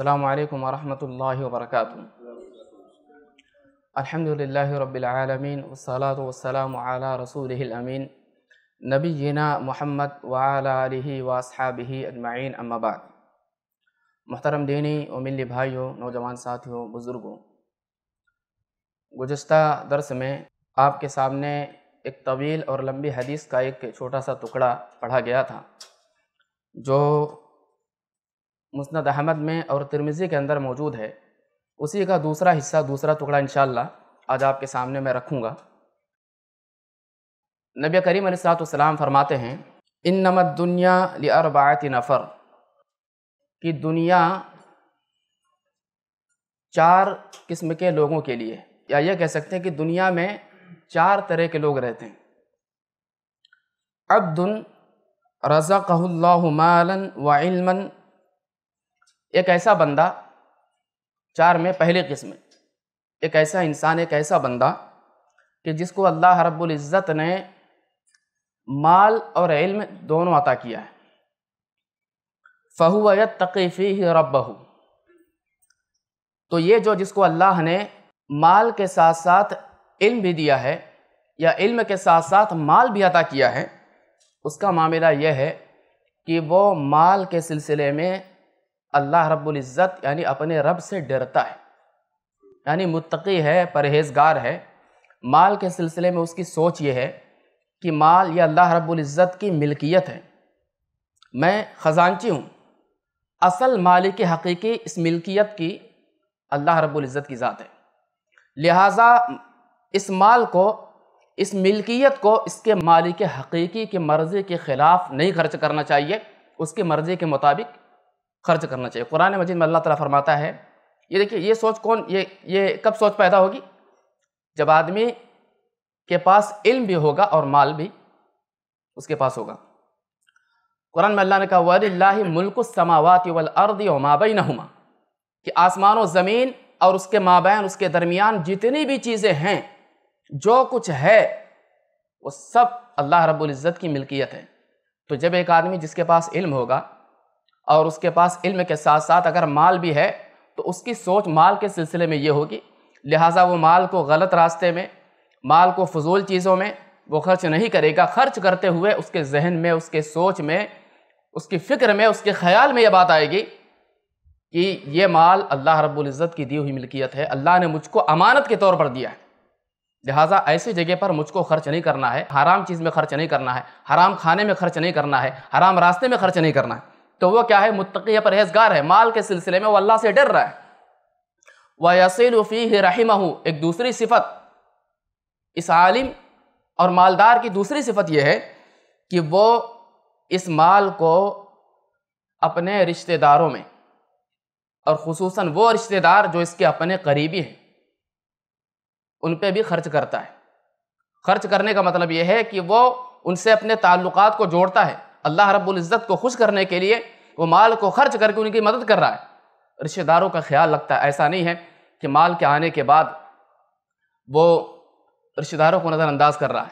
السلام عليكم ورحمة الله وبركاته الحمد لله رب العالمين والصلاة والسلام على رسوله الأمين نبينا محمد وعلى آله وأصحابه أجمعين أما بعد محترम دینی और بھائيو نوجوان ساتھيو بزرگو बुज़ुर्गों درس میں آپ کے سامنے ایک طویل اور لمبی حدیث کا ایک چھوٹا سا ٹکڑا پڑھا گیا تھا جو मुस्ंद अहमद में और तिरमिज़ी के अंदर मौजूद है उसी का दूसरा हिस्सा दूसरा टुकड़ा इन आज आपके सामने मैं रखूँगा नबी करीम सलाम फरमाते हैं इन नमत दुनिया लरबात नफ़र कि दुनिया चार किस्म के लोगों के लिए या ये कह सकते हैं कि दुनिया में चार तरह के लोग रहते हैं अब्दुल रज़ा कहल्ला मालन व इल्मन एक ऐसा बंदा चार में पहले किस्म एक ऐसा इंसान एक ऐसा बंदा कि जिसको अल्लाह रब्बुल इज़्ज़त ने माल और इल्म दोनों अता किया है फ़हुआत तकीफ़ी ही रबहू तो ये जो जिसको अल्लाह ने माल के साथ साथ इल्म भी दिया है या इल्म के साथ साथ माल भी अता किया है उसका मामला यह है कि वो माल के सिलसिले में अल्लाह रब्बुल इज़्ज़त यानी अपने रब से डरता है यानी मुत्तकी है परहेजगार है माल के सिलसिले में उसकी सोच ये है कि माल यह अल्लाह रब्बुल इज़्ज़त की मिल्कियत है मैं ख़जानची हूँ असल मालिक हकीकी इस मिल्कियत की अल्लाह रब्बुल इज़्ज़त की ज़ात है लिहाजा इस माल को इस मिल्कियत को इसके मालिक हकीकी की मर्ज़ी के ख़िलाफ़ नहीं खर्च करना चाहिए उसकी मर्ज़ी के मुताबिक खर्च करना चाहिए कुरान मजीद में अल्लाह तला फरमाता है ये देखिए ये सोच कौन ये ये कब सोच पैदा होगी जब आदमी के पास इल्म भी होगा और माल भी उसके पास होगा कुरान में अल्लाह ने कहा वल्ला मुल्क समावत वल अर्द माबई नहुमा कि आसमान व ज़मीन और उसके माबैन उसके दरमियान जितनी भी चीज़ें हैं जो कुछ है वो सब अल्लाह रब्ज़त की मिल्कियत है तो जब एक आदमी जिसके पास इल्म होगा और उसके पास इल्म के साथ साथ अगर माल भी है तो उसकी सोच माल के सिलसिले में ये होगी लिहाजा वो माल को गलत रास्ते में माल को फजूल चीज़ों में वो खर्च नहीं करेगा खर्च करते हुए उसके जहन में उसके सोच में उसकी फ़िक्र में उसके ख्याल में ये बात आएगी कि ये माल अल्लाह रब्ज़त की दी हुई मिल्कियत है अल्लाह ने मुझको अमानत के तौर पर दिया है लिहाजा ऐसी जगह पर मुझको खर्च नहीं करना है हराम चीज़ में खर्च नहीं करना है हराम खाने में खर्च नहीं करना है हराम रास्ते में खर्च नहीं करना है तो वह क्या है मुतकी परहेजगार है माल के सिलसिले में वो अल्लाह से डर रहा है वह उफ़ी रहीम एक दूसरी सिफत इस आलिम और मालदार की दूसरी सिफत यह है कि वो इस माल को अपने रिश्तेदारों में और खसूस वो रिश्तेदार जो इसके अपने करीबी हैं उन पर भी खर्च करता है खर्च करने का मतलब यह है कि वो उनसे अपने ताल्लुकात को जोड़ता है अल्लाह रब्ज़त को खुश करने के लिए वो माल को खर्च करके उनकी मदद कर रहा है रिश्तेदारों का ख्याल रखता है ऐसा नहीं है कि माल के आने के बाद वो रिश्तेदारों को नज़रअंदाज कर रहा है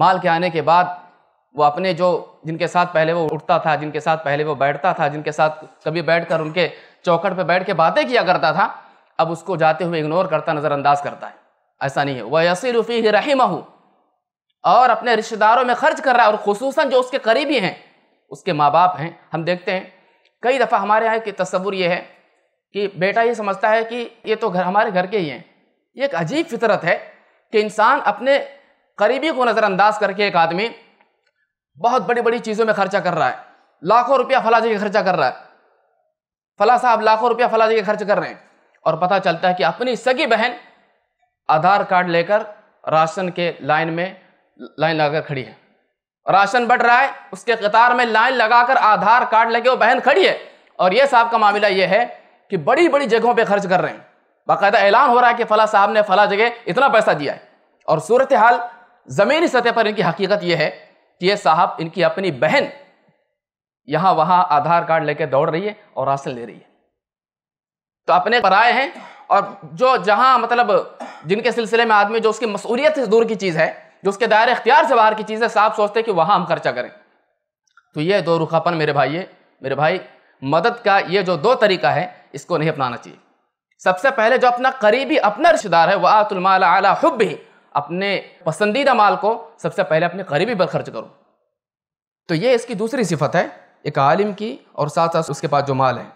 माल के आने के बाद वो अपने जो जिनके साथ पहले वो उठता था जिनके साथ पहले वो बैठता था जिनके साथ कभी बैठ कर उनके चौकट पर बैठ के बातें किया करता था अब उसको जाते हुए इग्नोर करता नज़रअंदाज करता है ऐसा नहीं है वह यसी रफ़ी रही और अपने रिश्तेदारों में खर्च कर रहा है और खसूस जो उसके करीबी हैं उसके माँ बाप हैं हम देखते हैं कई दफ़ा हमारे यहाँ की तस्वुर ये है कि बेटा ये समझता है कि ये तो घर हमारे घर के ही हैं ये एक अजीब फितरत है कि इंसान अपने करीबी को नज़रअंदाज करके एक आदमी बहुत बड़ी बड़ी चीज़ों में खर्चा कर रहा है लाखों रुपया फला जगह खर्चा कर रहा है फला साहब लाखों रुपया फला जगह खर्च कर रहे हैं और पता चलता है कि अपनी सगी बहन आधार कार्ड लेकर राशन के लाइन में लाइन लगाकर खड़ी है राशन बट रहा है उसके कतार में लाइन लगाकर आधार कार्ड लेके वो बहन खड़ी है और ये साहब का मामला ये है कि बड़ी बड़ी जगहों पे खर्च कर रहे हैं बाकायदा ऐलान हो रहा है कि फला साहब ने फला जगह इतना पैसा दिया है और सूरत हाल ज़मीनी सतह पर इनकी हकीकत यह है कि ये साहब इनकी अपनी बहन यहाँ वहाँ आधार कार्ड लेकर दौड़ रही है और राशन ले रही है तो अपने पर आए हैं और जो जहाँ मतलब जिनके सिलसिले में आदमी जो उसकी मसूलियत से दूर की चीज़ है जो उसके दायरे अख्तियार से बाहर की चीज़ें साफ सोचते हैं कि वहाँ हम खर्चा करें तो ये दो रुखापन मेरे भाई मेरे भाई मदद का ये जो दो तरीका है इसको नहीं अपनाना चाहिए सबसे पहले जो अपना करीबी अपना रिश्तेदार है वह आतुलमाल आला हब भी अपने पसंदीदा माल को सबसे पहले अपने करीबी पर खर्च करो तो ये इसकी दूसरी सिफत है एक आलिम की और साथ साथ उसके पास जो माल है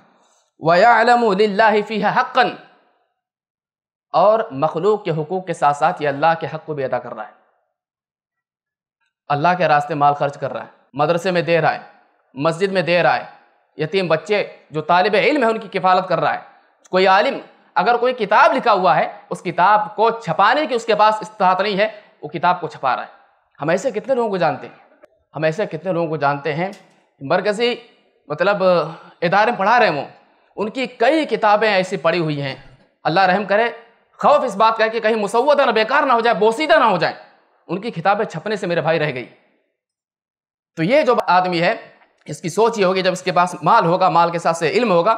वयालमफ़ी है हक़न और मखलूक के हकूक़ के साथ साथ ये अल्लाह के हक़ को भी अदा कर रहा है अल्लाह के रास्ते माल खर्च कर रहा है मदरसे में दे रहा है मस्जिद में दे रहा है यतीम बच्चे जो तालब इल्म है उनकी किफालत कर रहा है कोई आलिम अगर कोई किताब लिखा हुआ है उस किताब को छपाने की उसके पास इस्तात नहीं है वो किताब को छपा रहा है हम ऐसे कितने लोगों को जानते हैं हम ऐसे कितने लोगों को जानते हैं मरकज़ी मतलब इदारे में पढ़ा रहे हों उनकी कई किताबें ऐसी पढ़ी हुई हैं अल्लाह रहम करे खौफ इस बात का कि कहीं मुसवदा ना बेकार ना हो जाए बोसीदा ना हो जाए उनकी किताबें छपने से मेरे भाई रह गई तो ये जो आदमी है इसकी सोच ये होगी जब इसके पास माल होगा माल के साथ से इल्म होगा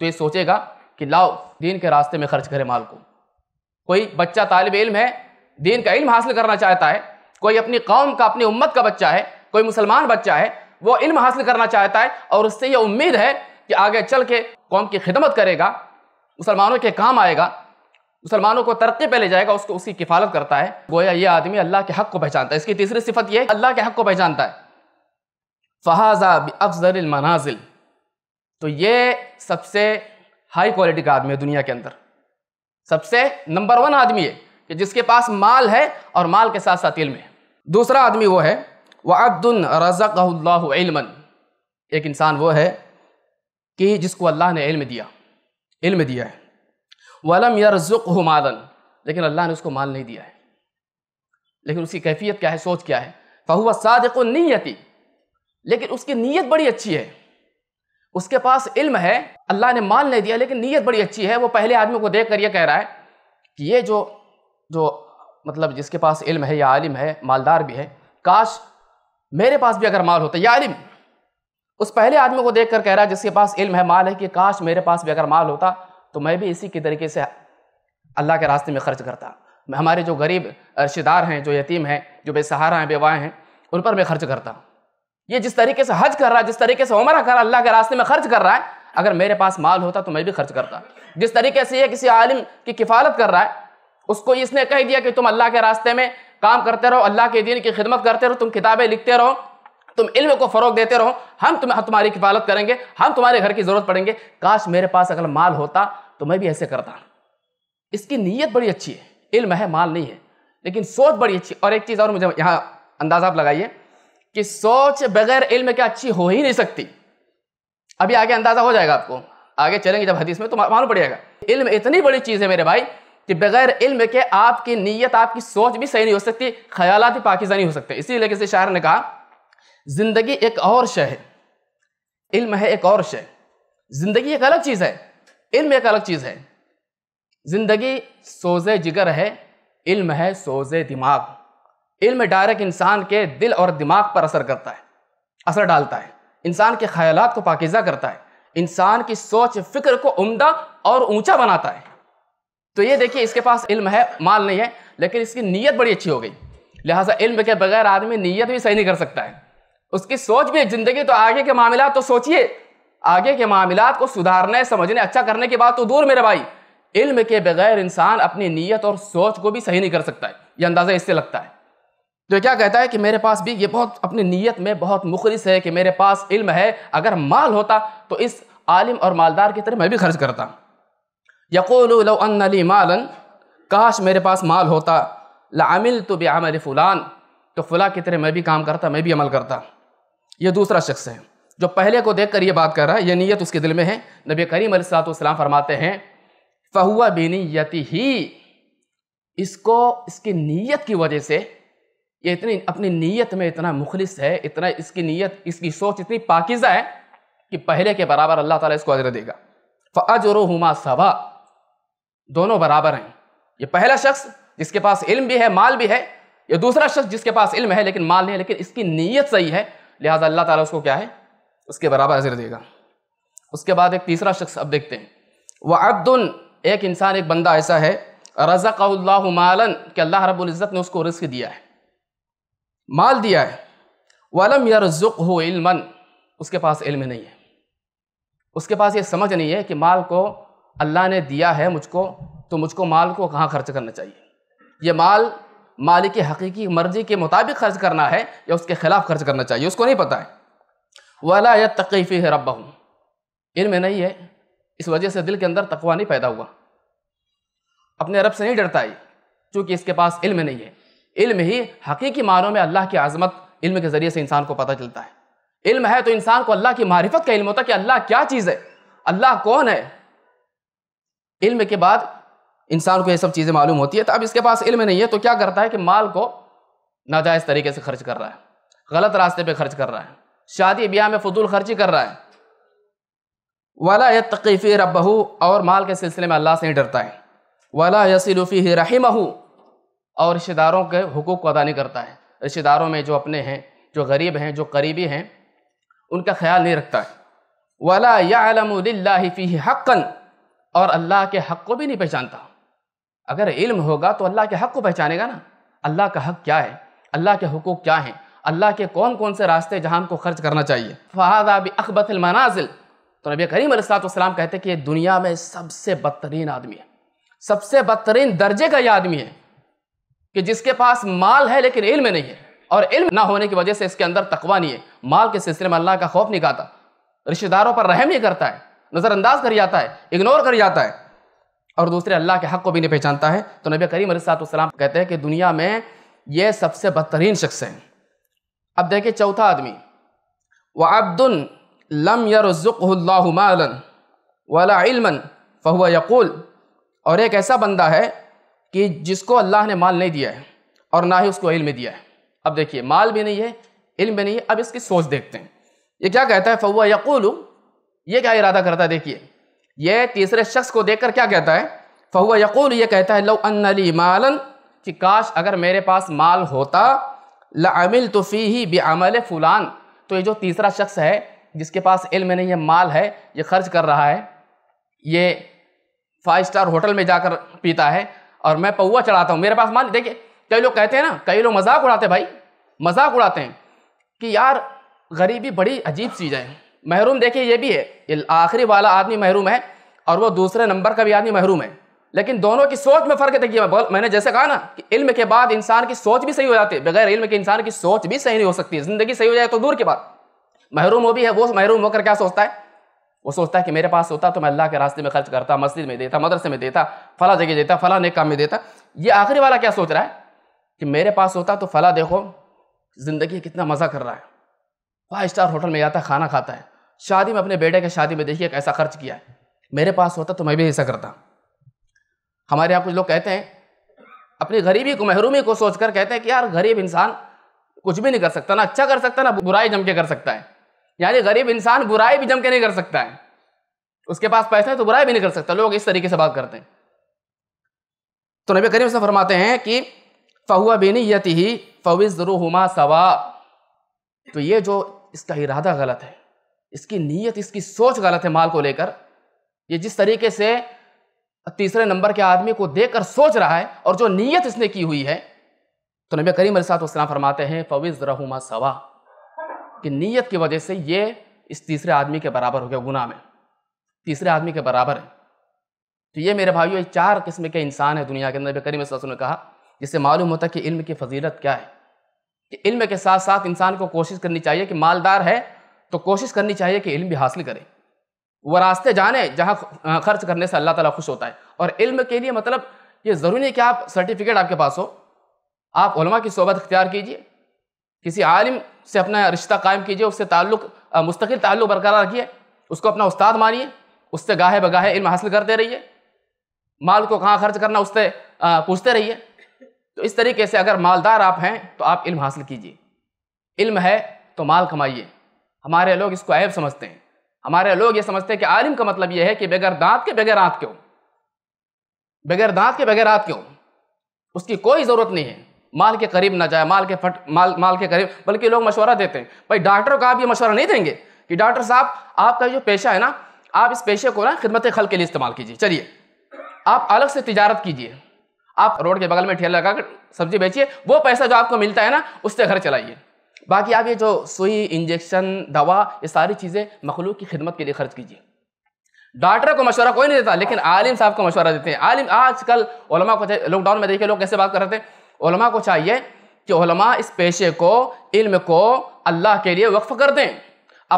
तो ये सोचेगा कि लाओ दीन के रास्ते में खर्च करे माल को कोई बच्चा तालब इल्म है दीन का इल्म हासिल करना चाहता है कोई अपनी कौम का अपनी उम्मत का बच्चा है कोई मुसलमान बच्चा है वो इल्म हासिल करना चाहता है और उससे ये उम्मीद है कि आगे चल के कौम की खिदमत करेगा मुसलमानों के काम आएगा मुसलमानों को तरक्की पे ले जाएगा उसको उसकी किफालत करता है गोया ये आदमी अल्लाह के हक को पहचानता है इसकी तीसरी सिफत यह अल्लाह के हक को पहचानता है फहाजा अफजर मनाजिल तो ये सबसे हाई क्वालिटी का आदमी है दुनिया के अंदर सबसे नंबर वन आदमी है कि जिसके पास माल है और माल के साथ साथ इल्म है दूसरा आदमी वो है वह अब्दुल इल्मन एक इंसान वो है कि जिसको अल्लाह ने इल्म दिया इल्म दिया है वलम यरजुक हमादन लेकिन अल्लाह ने उसको माल नहीं दिया है लेकिन उसकी कैफियत क्या है सोच क्या है फहुआ सादक नीयती लेकिन उसकी नीयत बड़ी अच्छी है उसके पास इल्म है अल्लाह ने माल नहीं दिया लेकिन नीयत बड़ी अच्छी है वो पहले आदमी को देख कर ये कह रहा है कि ये जो जो मतलब जिसके पास इल्म है या आलिम है मालदार भी है काश मेरे पास भी अगर माल होता या आलिम उस पहले आदमी को देख कर कह रहा है जिसके पास इल्म है माल है कि काश मेरे पास भी अगर माल होता तो मैं भी इसी के तरीके से अल्लाह के रास्ते में खर्च करता हमारे जो गरीब रिश्तेदार हैं जो यतीम हैं जो बेसहारा हैं बेवाएँ हैं उन पर मैं खर्च करता ये जिस तरीके से हज कर रहा है जिस तरीके से उमरा कर रहा अल्लाह के रास्ते में खर्च कर रहा है अगर मेरे पास माल होता तो मैं भी खर्च करता जिस तरीके से ये किसी आलिम की किफालत कर रहा है उसको इसने कह दिया कि तुम अल्लाह के रास्ते में काम करते रहो अल्लाह के दिन की खिदमत करते रहो तुम किताबें लिखते रहो तुम इल्म को फ़रोग देते रहो हम तुम तुम्हारी किफालत करेंगे हम तुम्हारे घर की ज़रूरत पड़ेंगे काश मेरे पास अगर माल होता तो मैं भी ऐसे करता इसकी नीयत बड़ी अच्छी है इल्म है माल नहीं है लेकिन सोच बड़ी अच्छी और एक चीज़ और मुझे यहाँ अंदाज़ा आप लगाइए कि सोच बगैर इल्म क्या अच्छी हो ही नहीं सकती अभी आगे अंदाज़ा हो जाएगा आपको आगे चलेंगे जब हदीस में तो मालूम पड़ेगा इल्म इतनी बड़ी चीज़ है मेरे भाई कि बगैर इल्म के आपकी नीयत आपकी सोच भी सही नहीं हो सकती ख्याल भी पाकिस्तानी हो सकते इसीलिए किसी शायर ने कहा जिंदगी एक और शय है इल्म है एक और शय जिंदगी एक अलग चीज़ है इल्म एक अलग चीज़ है जिंदगी सोजे जिगर है इल्म है सोजे दिमाग इल्म डायरेक्ट इंसान के दिल और दिमाग पर असर करता है असर डालता है इंसान के ख्यालात को पाकिज़ा करता है इंसान की सोच फिक्र को उम्दा और ऊंचा बनाता है तो ये देखिए इसके पास इल्म है माल नहीं है लेकिन इसकी नीयत बड़ी अच्छी हो गई लिहाजा इल्म के बगैर आदमी नीयत भी सही नहीं कर सकता है उसकी सोच भी जिंदगी तो आगे के मामला तो सोचिए आगे के मामला को सुधारने समझने अच्छा करने की बात तो दूर मेरे भाई इल्म के बगैर इंसान अपनी नीयत और सोच को भी सही नहीं कर सकता है ये अंदाज़ा इससे लगता है तो क्या कहता है कि मेरे पास भी ये बहुत अपनी नीयत में बहुत मुखलिस है कि मेरे पास इल्म है अगर माल होता तो इस आलिम और मालदार की तरह मैं भी खर्च करता यकोल मालन काश मेरे पास माल होता लामिल तो बेआमल फ़ुलान तो फुला की तरह मैं भी काम करता मैं भी अमल करता ये दूसरा शख्स है जो पहले को देख कर ये बात कर रहा है ये नीयत उसके दिल में है नबी करीम सलाम फरमाते हैं फहुआ बेनीयती ही इसको इसकी नीयत की वजह से ये इतनी अपनी नीयत में इतना मुखलिस है इतना इसकी नीयत इसकी सोच इतनी पाकिजा है कि पहले के बराबर अल्लाह ताला इसको अजर देगा और हुमा सवा दोनों बराबर हैं ये पहला शख्स जिसके पास इल्म भी है माल भी है ये दूसरा शख्स जिसके पास इल्म है लेकिन माल नहीं है लेकिन इसकी नीयत सही है लिहाजा अल्लाह ताला उसको क्या है उसके बराबर अजर देगा उसके बाद एक तीसरा शख्स अब देखते हैं वह अब्दुल एक इंसान एक बंदा ऐसा है रज़ा मालन कि अल्लाह रब्ज़त ने उसको रिस्क दिया है माल दिया है वालम यरजुक हो इल्मन उसके पास इल्म नहीं है उसके पास ये समझ नहीं है कि माल को अल्लाह ने दिया है मुझको तो मुझको माल को कहाँ खर्च करना चाहिए ये माल मालिक की हकीकी मर्जी के मुताबिक खर्च करना है या उसके खिलाफ खर्च करना चाहिए उसको नहीं पता है वाला या तकीफ़ी है रब इनमें नहीं है इस वजह से दिल के अंदर तकवा नहीं पैदा हुआ अपने रब से नहीं डरता है चूँकि इसके पास इल्म नहीं है इल्म ही हकीकी मानों में अल्लाह की आज़मत इल्म के ज़रिए से इंसान को पता चलता है इल्म है तो इंसान को अल्लाह की मारिफत का इल्म होता है कि अल्लाह क्या चीज़ है अल्लाह कौन है इल्म के बाद इंसान को ये सब चीज़ें मालूम होती है तो अब इसके पास इल्म नहीं है तो क्या करता है कि माल को नाजायज़ तरीके से खर्च कर रहा है गलत रास्ते पे खर्च कर रहा है शादी ब्याह में फजूल खर्ची कर रहा है वाला यह तकीफ़ी रबहू और माल के सिलसिले में अल्लाह से नहीं डरता है वाला यसीलफ़ी रहीमहू और रिश्तेदारों के हकूक़ को अदा नहीं करता है रिश्तेदारों में जो अपने हैं जो गरीब हैं जो करीबी हैं उनका ख्याल नहीं रखता है वाला फ़ी हक़न और अल्लाह के हक़ को भी नहीं पहचानता अगर इल्म होगा तो अल्लाह के हक़ को पहचानेगा ना अल्लाह का हक़ क्या है अल्लाह के हकूक़ क्या हैं अल्लाह के कौन कौन से रास्ते जहाँ को खर्च करना चाहिए फादा भी अकबतमनाजिल तो नबी करीम सलाम कहते हैं कि ये दुनिया में सबसे बदतरीन आदमी है सबसे बदतरीन दर्जे का ये आदमी है कि जिसके पास माल है लेकिन इल्म नहीं है और इल्म ना होने की वजह से इसके अंदर तकवा नहीं है माल के सिलसिले में अल्लाह का खौफ नहीं खाता रिश्तेदारों पर रहम नहीं करता है नज़रअंदाज कर जाता है इग्नोर कर जाता है और दूसरे अल्लाह के हक़ को भी नहीं पहचानता है तो नबी करीम सलाम कहते हैं कि दुनिया में ये सबसे बदतरीन शख्स है अब देखिए चौथा आदमी व अब्दुल लम यरजुकल्लामन वाला इलमन फ़हुआ यकूल और एक ऐसा बंदा है कि जिसको अल्लाह ने माल नहीं दिया है और ना ही उसको इल्म दिया है अब देखिए माल भी नहीं है इल्म भी नहीं है अब इसकी सोच देखते हैं ये क्या कहता है फ़हुआ यकूल ये क्या इरादा करता है देखिए ये तीसरे शख्स को देखकर क्या कहता है फहुआ यकूल ये कहता है लो अन्नली मालन कि काश अगर मेरे पास माल होता तो तोफ़ी ही बेअमल फ़ुलान तो ये जो तीसरा शख्स है जिसके पास इल्म नहीं है माल है ये खर्च कर रहा है ये फाइव स्टार होटल में जाकर पीता है और मैं पौवा चढ़ाता हूँ मेरे पास माल देखिए कई लोग कहते हैं ना कई लोग मजाक उड़ाते भाई मजाक उड़ाते हैं कि यार गरीबी बड़ी अजीब चीज़ है महरूम देखिए ये भी है ये आखिरी वाला आदमी महरूम है और वो दूसरे नंबर का भी आदमी महरूम है लेकिन दोनों की सोच में फ़र्क देखिए मैं मैंने जैसे कहा ना कि इल्म के बाद इंसान की सोच भी सही हो जाती है बगैर इल्म के इंसान की सोच भी सही नहीं हो सकती ज़िंदगी सही हो जाए तो दूर की बात महरूम वो भी है वो महरूम होकर क्या सोचता है वो सोचता है कि मेरे पास होता तो मैं अल्लाह के रास्ते में खर्च करता मस्जिद में देता मदरसे में देता फला जगह देता फला नेक काम में देता ये आखिरी वाला क्या सोच रहा है कि मेरे पास होता तो फला देखो ज़िंदगी कितना मज़ा कर रहा है फाइव स्टार होटल में जाता है खाना खाता है शादी में अपने बेटे के शादी में देखिए कैसा खर्च किया है मेरे पास होता तो मैं भी ऐसा करता हमारे यहाँ कुछ लोग कहते हैं अपनी गरीबी को महरूमी को सोचकर कहते हैं कि यार गरीब इंसान कुछ भी नहीं कर सकता ना अच्छा कर सकता ना बुराई जम के कर सकता है यानी गरीब इंसान बुराई भी जम के नहीं कर सकता है उसके पास पैसा है तो बुराई भी नहीं कर सकता लोग इस तरीके से बात करते हैं तो नबी करीम से फरमाते हैं कि फहुआ बिनी यति ही फविज सवा तो ये जो इसका इरादा गलत है इसकी नीयत इसकी सोच गलत है माल को लेकर ये जिस तरीके से तीसरे नंबर के आदमी को देखकर सोच रहा है और जो नीयत इसने की हुई है तो नबी करीम सातम फरमाते हैं फविज रहुमा सवा कि नीयत की वजह से ये इस तीसरे आदमी के बराबर हो गया गुनाह में तीसरे आदमी के बराबर है तो ये मेरे भाइयों चार किस्म के इंसान है दुनिया के अंदर नबी करीम ने कहा जिससे मालूम होता है कि इल्म की फजीलत क्या है कि इल्म के साथ साथ इंसान को कोशिश करनी चाहिए कि मालदार है तो कोशिश करनी चाहिए कि इल्म भी हासिल करे वह रास्ते जाने जहाँ खर्च करने से अल्लाह ताला खुश होता है और इल्म के लिए मतलब ये ज़रूरी है कि आप सर्टिफिकेट आपके पास हो आप उलमा की सोबत अख्तियार कीजिए किसी आलिम से अपना रिश्ता कायम कीजिए उससे ताल्लुक मुस्तकिल ताल्लुक बरकरार रखिए उसको अपना उस्ताद मानिए उससे गाहे बगाहे इल्म हासिल करते रहिए माल को कहाँ खर्च करना उससे पूछते रहिए तो इस तरीके से अगर मालदार आप हैं तो आप इल्म हासिल कीजिए इल्म है तो माल कमाइए हमारे लोग इसको ऐब समझते हैं हमारे लोग ये समझते हैं कि आलिम का मतलब यह है कि बगैर दांत के बगैर आँत क्यों बगैर दांत के बगैर आँत क्यों उसकी कोई ज़रूरत नहीं है माल के करीब ना जाए माल के फट माल माल के करीब बल्कि लोग मशवरा देते हैं भाई डॉक्टर को आप ये मशवरा नहीं देंगे कि डॉक्टर साहब आपका जो पेशा है ना आप इस पेशे को ना खिदमत खल के लिए इस्तेमाल कीजिए चलिए आप अलग से तजारत कीजिए आप रोड के बगल में ठेला लगाकर सब्जी बेचिए वो पैसा जो आपको मिलता है ना उससे घर चलाइए बाकी आप ये जो सुई इंजेक्शन दवा ये सारी चीज़ें मखलूक की खिदमत के लिए खर्च कीजिए डॉक्टर को मशवरा कोई नहीं देता लेकिन आलिम साहब को मशवरा देते हैं आलिम आजकल ओलमा को लॉकडाउन में देखिए लोग कैसे बात कर रहे थे ओलमा को चाहिए कि ओलमा इस पेशे को इल्म को अल्लाह के लिए वक्फ कर दें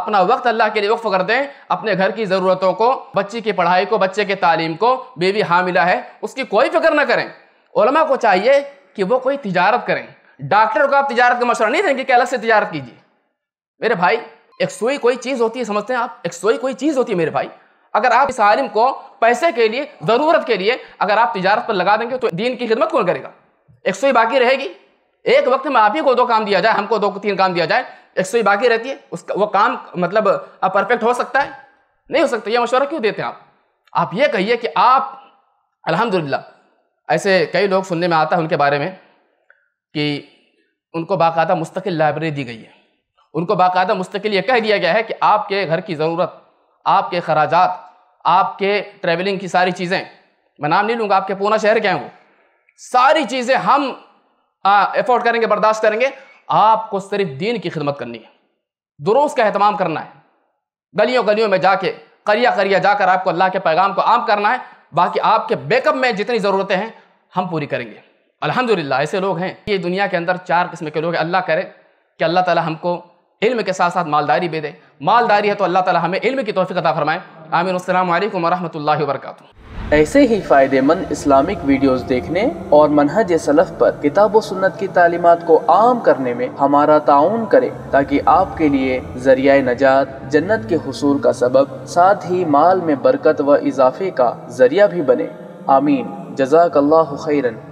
अपना वक्त अल्लाह के लिए वक्फ कर दें अपने घर की ज़रूरतों को बच्ची की पढ़ाई को बच्चे के तालीम को बेबी हामिला है उसकी कोई फिक्र ना करें ओलमा को चाहिए कि वो कोई तिजारत करें डॉक्टर को आप तिजारत का मशवरा नहीं देंगे कि अलग से तिजारत कीजिए मेरे भाई एक सोई कोई चीज़ होती है समझते हैं आप एक सोई कोई चीज़ होती है मेरे भाई अगर आप इस आलिम को पैसे के लिए ज़रूरत के लिए अगर आप तिजारत पर लगा देंगे तो दीन की खिदमत कौन करेगा एक सोई बाकी रहेगी एक वक्त में आप ही को दो काम दिया जाए हमको दो तीन काम दिया जाए एक सोई बाकी रहती है उसका वो काम मतलब परफेक्ट हो सकता है नहीं हो सकता ये मशवरा क्यों देते हैं आप आप ये कहिए कि आप अलहमदिल्ला ऐसे कई लोग सुनने में आता है उनके बारे में कि उनको बाकायदा मुस्तकिल लाइब्रेरी दी गई है उनको बाकायदा मुस्तकिल ये कह दिया गया है कि आपके घर की ज़रूरत आपके अखराज आपके ट्रैवलिंग की सारी चीज़ें मैं नाम नहीं लूँगा आपके पूना शहर के हैं वो सारी चीज़ें हम एफोर्ड करेंगे बर्दाश्त करेंगे आपको सिर्फ दीन की खिदमत करनी है दुरुस्त का अहतमाम करना है गलियों गलियों में जाके करिया करिया जाकर आपको अल्लाह के पैगाम को आम करना है बाकी आपके बैकअप में जितनी ज़रूरतें हैं हम पूरी करेंगे अल्हम्दुलिल्लाह ऐसे लोग हैं ये दुनिया के अंदर चार किस्म के लोग हैं अल्लाह करे कि अल्लाह ताला हमको इल्म के साथ साथ मालदारी भी दे मालदारी है तो अल्लाह ताला हमें इल्म की तोफ़ी अता फरमाए आमिन अल्लाम वरहमल वर्क ऐसे ही फ़ायदेमंद इस्लामिक वीडियोस देखने और मनहज सलफ़ पर किताब व सुन्नत की तालीमत को आम करने में हमारा ताउन करें ताकि आपके लिए जरिया नजात जन्नत के हसूल का सबब साथ ही माल में बरकत व इजाफे का जरिया भी बने आमीन جزاك الله خيرا